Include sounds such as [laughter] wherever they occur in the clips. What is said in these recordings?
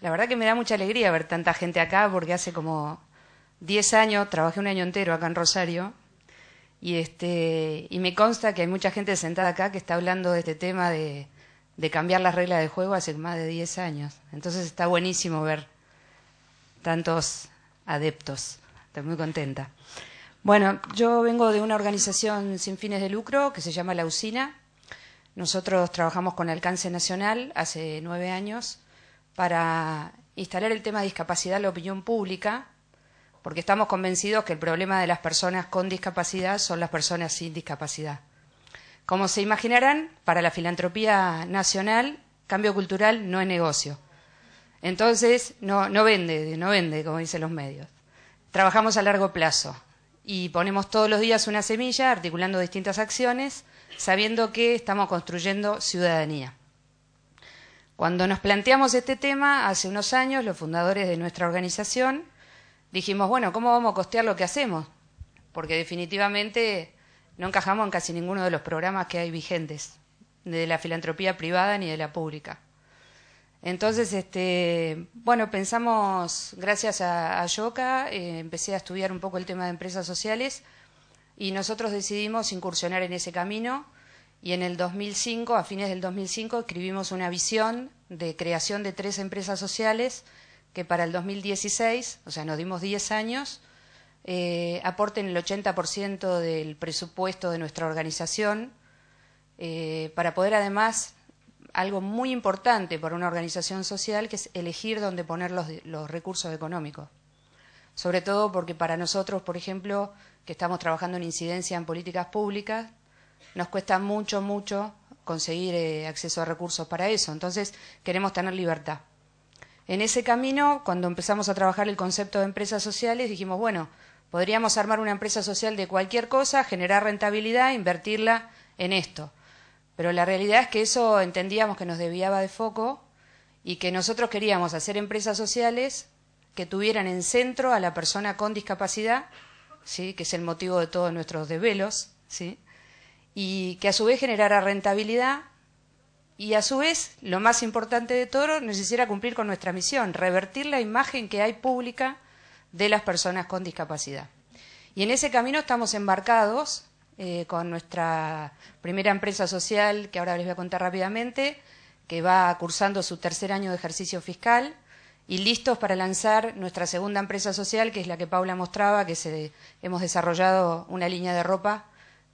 La verdad que me da mucha alegría ver tanta gente acá porque hace como 10 años, trabajé un año entero acá en Rosario y, este, y me consta que hay mucha gente sentada acá que está hablando de este tema de, de cambiar las reglas de juego hace más de 10 años. Entonces está buenísimo ver tantos adeptos. Estoy muy contenta. Bueno, yo vengo de una organización sin fines de lucro que se llama La Usina. Nosotros trabajamos con alcance nacional hace nueve años para instalar el tema de discapacidad en la opinión pública, porque estamos convencidos que el problema de las personas con discapacidad son las personas sin discapacidad. Como se imaginarán, para la filantropía nacional, cambio cultural no es negocio. Entonces, no, no vende, no vende, como dicen los medios. Trabajamos a largo plazo y ponemos todos los días una semilla, articulando distintas acciones, sabiendo que estamos construyendo ciudadanía. Cuando nos planteamos este tema, hace unos años, los fundadores de nuestra organización dijimos, bueno, ¿cómo vamos a costear lo que hacemos? Porque definitivamente no encajamos en casi ninguno de los programas que hay vigentes, ni de la filantropía privada ni de la pública. Entonces, este, bueno, pensamos, gracias a, Yoka, eh, empecé a estudiar un poco el tema de empresas sociales y nosotros decidimos incursionar en ese camino y en el 2005, a fines del 2005, escribimos una visión de creación de tres empresas sociales que para el 2016, o sea, nos dimos 10 años, eh, aporten el 80% del presupuesto de nuestra organización eh, para poder además algo muy importante para una organización social que es elegir dónde poner los, los recursos económicos. Sobre todo porque para nosotros, por ejemplo, que estamos trabajando en incidencia en políticas públicas, nos cuesta mucho, mucho conseguir eh, acceso a recursos para eso. Entonces, queremos tener libertad. En ese camino, cuando empezamos a trabajar el concepto de empresas sociales, dijimos, bueno, podríamos armar una empresa social de cualquier cosa, generar rentabilidad, invertirla en esto. Pero la realidad es que eso entendíamos que nos debiaba de foco y que nosotros queríamos hacer empresas sociales que tuvieran en centro a la persona con discapacidad, ¿sí? que es el motivo de todos nuestros desvelos, ¿sí? y que a su vez generara rentabilidad y a su vez, lo más importante de todo, nos hiciera cumplir con nuestra misión, revertir la imagen que hay pública de las personas con discapacidad. Y en ese camino estamos embarcados eh, con nuestra primera empresa social, que ahora les voy a contar rápidamente, que va cursando su tercer año de ejercicio fiscal y listos para lanzar nuestra segunda empresa social, que es la que Paula mostraba, que se, hemos desarrollado una línea de ropa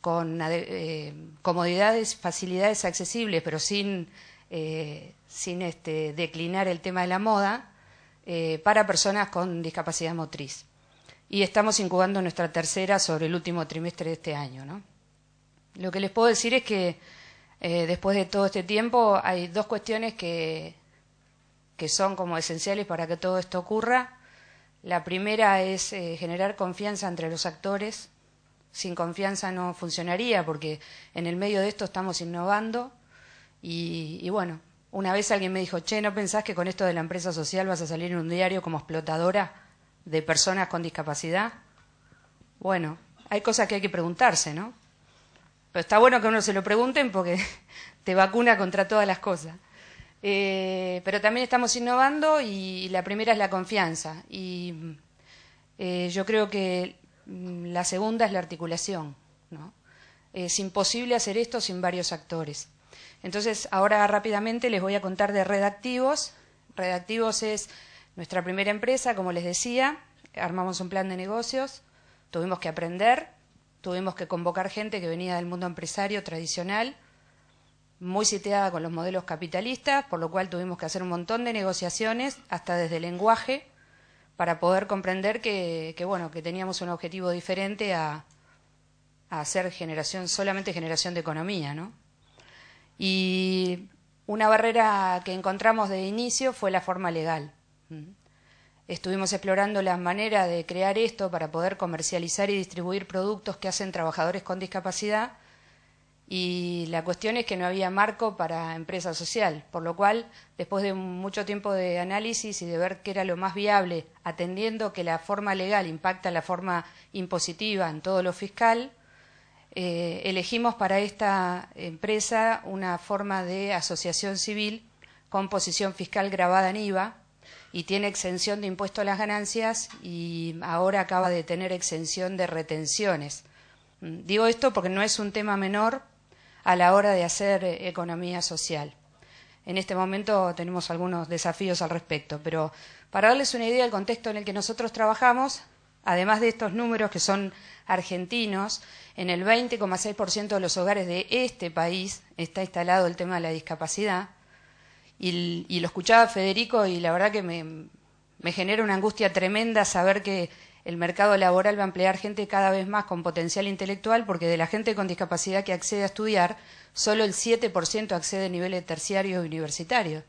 con eh, comodidades, facilidades accesibles, pero sin, eh, sin este, declinar el tema de la moda, eh, para personas con discapacidad motriz. Y estamos incubando nuestra tercera sobre el último trimestre de este año. ¿no? Lo que les puedo decir es que después de todo este tiempo hay dos cuestiones que, que son como esenciales para que todo esto ocurra. La primera es generar confianza entre los actores sin confianza no funcionaría, porque en el medio de esto estamos innovando y, bueno, una vez alguien me dijo, che, ¿no pensás que con esto de la empresa social vas a salir en un diario como explotadora de personas con discapacidad? Bueno, hay cosas que hay que preguntarse, ¿no? Pero está bueno que uno se lo pregunten porque [laughs] te vacuna contra todas las cosas. Eh, pero también estamos innovando y la primera es la confianza. Y eh, yo creo que Mm, la segunda es la articulación. Es imposible hacer esto sin varios actores. Entonces, ahora rápidamente les voy a contar de Redactivos. Redactivos es nuestra primera empresa, como les decía. Armamos un plan de negocios, tuvimos que aprender, tuvimos que convocar gente que venía del mundo empresario tradicional, muy sitiada con los modelos capitalistas, por lo cual tuvimos que hacer un montón de negociaciones, hasta desde el lenguaje, para poder comprender que, bueno, que teníamos un objetivo diferente a, a hacer generación, solamente generación de economía, ¿no? Y una barrera que encontramos de inicio fue la forma legal. Estuvimos explorando la manera de crear esto para poder comercializar y distribuir productos que hacen trabajadores con discapacidad y la cuestión es que no había marco para empresa social, por lo cual, después de mucho tiempo de análisis y de ver qué era lo más viable, atendiendo que la forma legal impacta la forma impositiva en todo lo fiscal, eh, elegimos para esta empresa una forma de asociación civil con posición fiscal grabada en IVA y tiene exención de impuesto a las ganancias y ahora acaba de tener exención de retenciones. Mm, digo esto porque no es un tema menor, a la hora de hacer eh, economía social. En este momento tenemos algunos desafíos al respecto, pero para darles una idea del contexto en el que nosotros trabajamos, además de estos números que son argentinos, en el 20,6% de los hogares de este país está instalado el tema de la discapacidad. Y, lo escuchaba Federico y la verdad que me, me genera una angustia tremenda saber que el mercado laboral va a emplear gente cada vez más con potencial intelectual porque de la gente con discapacidad que accede a estudiar, solo el 7% accede a niveles terciarios y universitarios.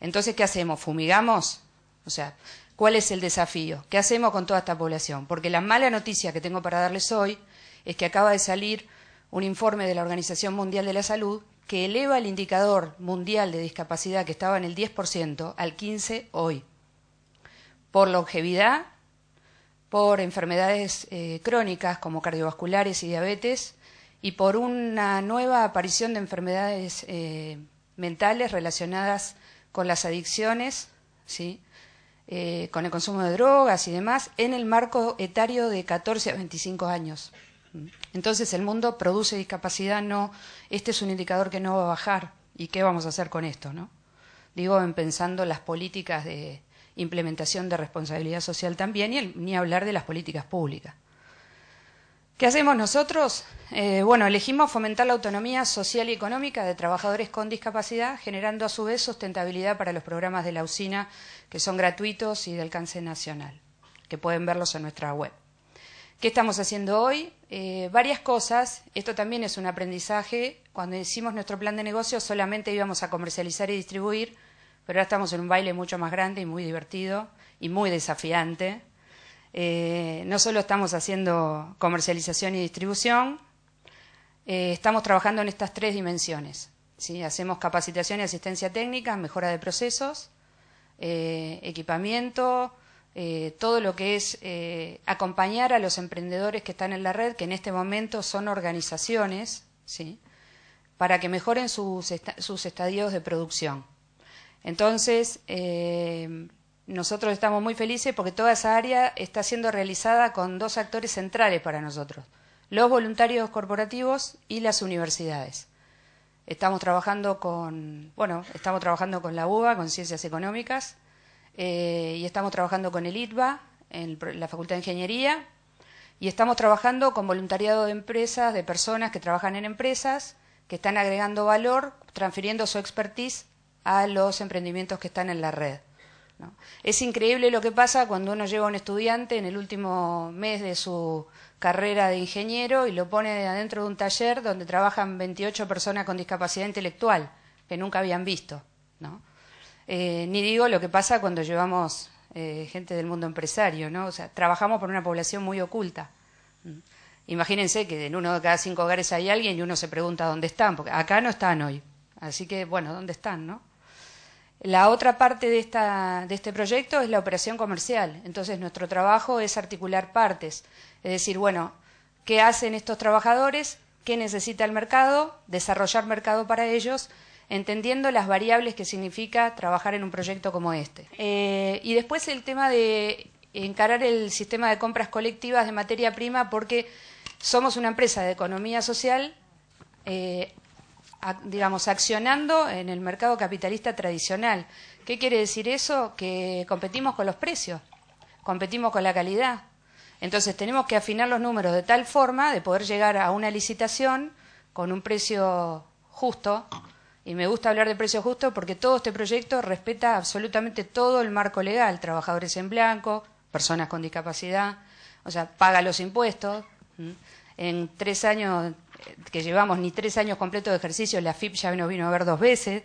Entonces, ¿qué hacemos? ¿Fumigamos? O sea, ¿cuál es el desafío? ¿Qué hacemos con toda esta población? Porque la mala noticia que tengo para darles hoy es que acaba de salir un informe de la Organización Mundial de la Salud que eleva el indicador mundial de discapacidad que estaba en el 10% al 15% hoy. Por longevidad por enfermedades eh, crónicas como cardiovasculares y diabetes y por una nueva aparición de enfermedades eh, mentales relacionadas con las adicciones, ¿sí? Eh, con el consumo de drogas y demás, en el marco etario de 14 a 25 años. Entonces el mundo produce discapacidad, no, este es un indicador que no va a bajar. ¿Y qué vamos a hacer con esto? ¿no? Digo, pensando las políticas de, implementación de responsabilidad social también, y ni hablar de las políticas públicas. ¿Qué hacemos nosotros? Eh, bueno, elegimos fomentar la autonomía social y económica de trabajadores con discapacidad, generando a su vez sustentabilidad para los programas de la usina, que son gratuitos y de alcance nacional, que pueden verlos en nuestra web. ¿Qué estamos haciendo hoy? Eh, varias cosas. Esto también es un aprendizaje. Cuando hicimos nuestro plan de negocio solamente íbamos a comercializar y distribuir pero ahora estamos en un baile mucho más grande y muy divertido y muy desafiante. Eh, no solo estamos haciendo comercialización y distribución, eh, estamos trabajando en estas tres dimensiones. Hacemos capacitación y asistencia técnica, mejora de procesos, eh, equipamiento, todo lo que es acompañar a los emprendedores que están en la red, que en este momento son organizaciones, para que mejoren sus estadios de producción. Entonces, eh, nosotros estamos muy felices porque toda esa área está siendo realizada con dos actores centrales para nosotros, los voluntarios corporativos y las universidades. Estamos trabajando con, bueno, estamos trabajando con la UBA, con Ciencias Económicas, eh, y estamos trabajando con el ITBA, en la Facultad de Ingeniería, y estamos trabajando con voluntariado de empresas, de personas que trabajan en empresas, que están agregando valor, transfiriendo su expertise a los emprendimientos que están en la red. ¿no? Es increíble lo que pasa cuando uno lleva a un estudiante en el último mes de su carrera de ingeniero y lo pone adentro de un taller donde trabajan 28 personas con discapacidad intelectual que nunca habían visto. ¿no? Eh, ni digo lo que pasa cuando llevamos eh, gente del mundo empresario, ¿no? O sea, trabajamos por una población muy oculta. Mm. Imagínense que en uno de cada cinco hogares hay alguien y uno se pregunta dónde están, porque acá no están hoy. Así que, bueno, ¿dónde están, no? La otra parte de, este proyecto es la operación comercial. Entonces, nuestro trabajo es articular partes. Es decir, bueno, ¿qué hacen estos trabajadores? ¿Qué necesita el mercado? Desarrollar mercado para ellos, entendiendo las variables que significa trabajar en un proyecto como este. Eh, y después el tema de encarar el sistema de compras colectivas de materia prima, porque somos una empresa de economía social eh, digamos, accionando en el mercado capitalista tradicional. ¿Qué quiere decir eso? Que competimos con los precios, competimos con la calidad. Entonces tenemos que afinar los números de tal forma de poder llegar a una licitación con un precio justo. Y me gusta hablar de precio justo porque todo este proyecto respeta absolutamente todo el marco legal, trabajadores en blanco, personas con discapacidad, o sea, paga los impuestos. En tres años que llevamos ni tres años completos de ejercicio, la FIP ya nos vino a ver dos veces.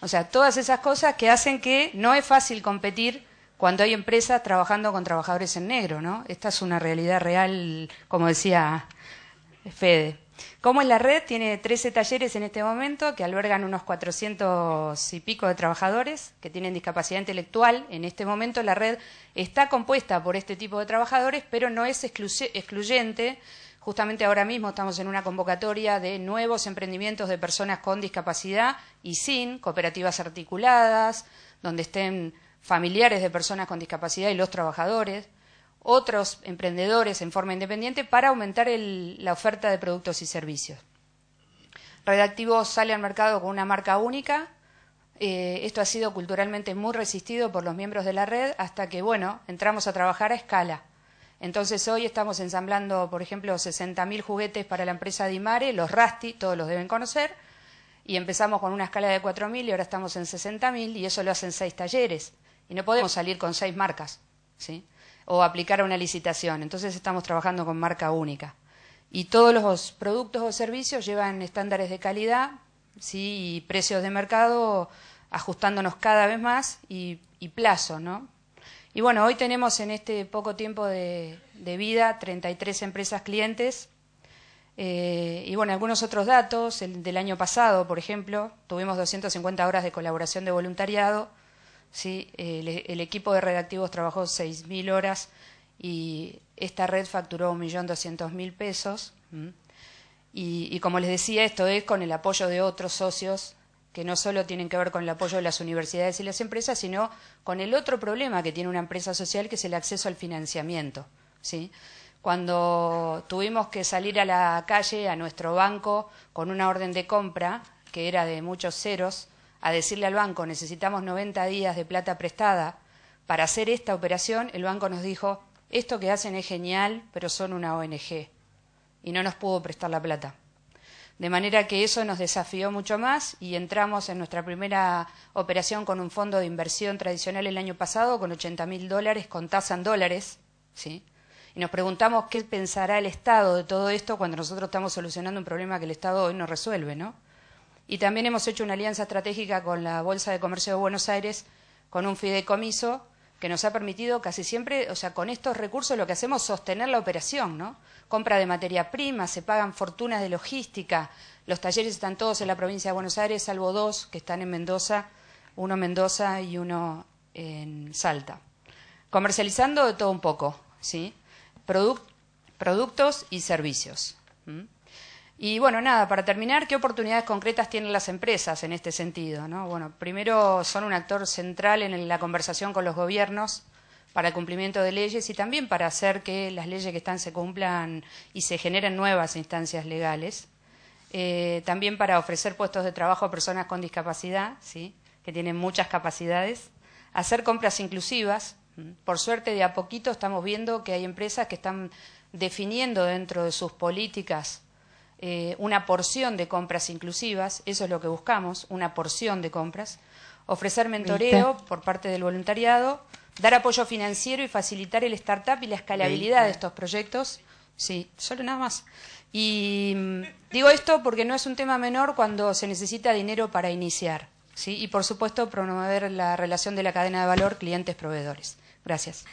O sea, todas esas cosas que hacen que no es fácil competir cuando hay empresas trabajando con trabajadores en negro, ¿no? Esta es una realidad real, como decía Fede. ¿Cómo es la red? Tiene 13 talleres en este momento que albergan unos 400 y pico de trabajadores que tienen discapacidad intelectual. En este momento la red está compuesta por este tipo de trabajadores, pero no es excluyente Justamente ahora mismo estamos en una convocatoria de nuevos emprendimientos de personas con discapacidad y sin cooperativas articuladas, donde estén familiares de personas con discapacidad y los trabajadores, otros emprendedores en forma independiente para aumentar la oferta de productos y servicios. Redactivo sale al mercado con una marca única. Eh, esto ha sido culturalmente muy resistido por los miembros de la red hasta que, bueno, entramos a trabajar a escala entonces hoy estamos ensamblando, por ejemplo, 60.000 juguetes para la empresa Dimare, los Rasti, todos los deben conocer, y empezamos con una escala de 4.000 y ahora estamos en 60.000 y eso lo hacen seis talleres. Y no podemos salir con seis marcas, ¿sí? O aplicar una licitación. Entonces estamos trabajando con marca única. Y todos los productos o servicios llevan estándares de calidad, ¿sí? Y precios de mercado ajustándonos cada vez más y, y plazo, ¿no? Y bueno, hoy tenemos en este poco tiempo de, de vida 33 empresas clientes. Eh, y bueno, algunos otros datos, el del año pasado, por ejemplo, tuvimos 250 horas de colaboración de voluntariado, ¿sí? Eh, el, equipo de redactivos trabajó 6.000 horas y esta red facturó 1.200.000 pesos. y como les decía, esto es con el apoyo de otros socios que no solo tienen que ver con el apoyo de las universidades y las empresas, sino con el otro problema que tiene una empresa social, que es el acceso al financiamiento. ¿sí? Cuando tuvimos que salir a la calle, a nuestro banco, con una orden de compra, que era de muchos ceros, a decirle al banco, necesitamos 90 días de plata prestada para hacer esta operación, el banco nos dijo, esto que hacen es genial, pero son una ONG, y no nos pudo prestar la plata. De manera que eso nos desafió mucho más y entramos en nuestra primera operación con un fondo de inversión tradicional el año pasado con 80 mil dólares, con tasa en dólares, ¿sí? Y nos preguntamos qué pensará el Estado de todo esto cuando nosotros estamos solucionando un problema que el Estado hoy no resuelve, ¿no? Y también hemos hecho una alianza estratégica con la Bolsa de Comercio de Buenos Aires con un fideicomiso que nos ha permitido casi siempre, o sea, con estos recursos lo que hacemos es sostener la operación, ¿no? Compra de materia prima, se pagan fortunas de logística, los talleres están todos en la provincia de Buenos Aires, salvo dos que están en Mendoza, uno en Mendoza y uno en Salta. Comercializando de todo un poco, ¿sí? productos y servicios. Y bueno, nada, para terminar, ¿qué oportunidades concretas tienen las empresas en este sentido? ¿no? Bueno, primero son un actor central en la conversación con los gobiernos para el cumplimiento de leyes y también para hacer que las leyes que están se cumplan y se generen nuevas instancias legales. Eh, también para ofrecer puestos de trabajo a personas con discapacidad, ¿sí? que tienen muchas capacidades. Hacer compras inclusivas. Por suerte, de a poquito estamos viendo que hay empresas que están definiendo dentro de sus políticas eh, una porción de compras inclusivas, eso es lo que buscamos, una porción de compras, ofrecer mentoreo por parte del voluntariado, dar apoyo financiero y facilitar el startup y la escalabilidad de estos proyectos. Sí, solo nada más. Y mm, digo esto porque no es un tema menor cuando se necesita dinero para iniciar. Y por supuesto promover la relación de la cadena de valor clientes-proveedores. Gracias.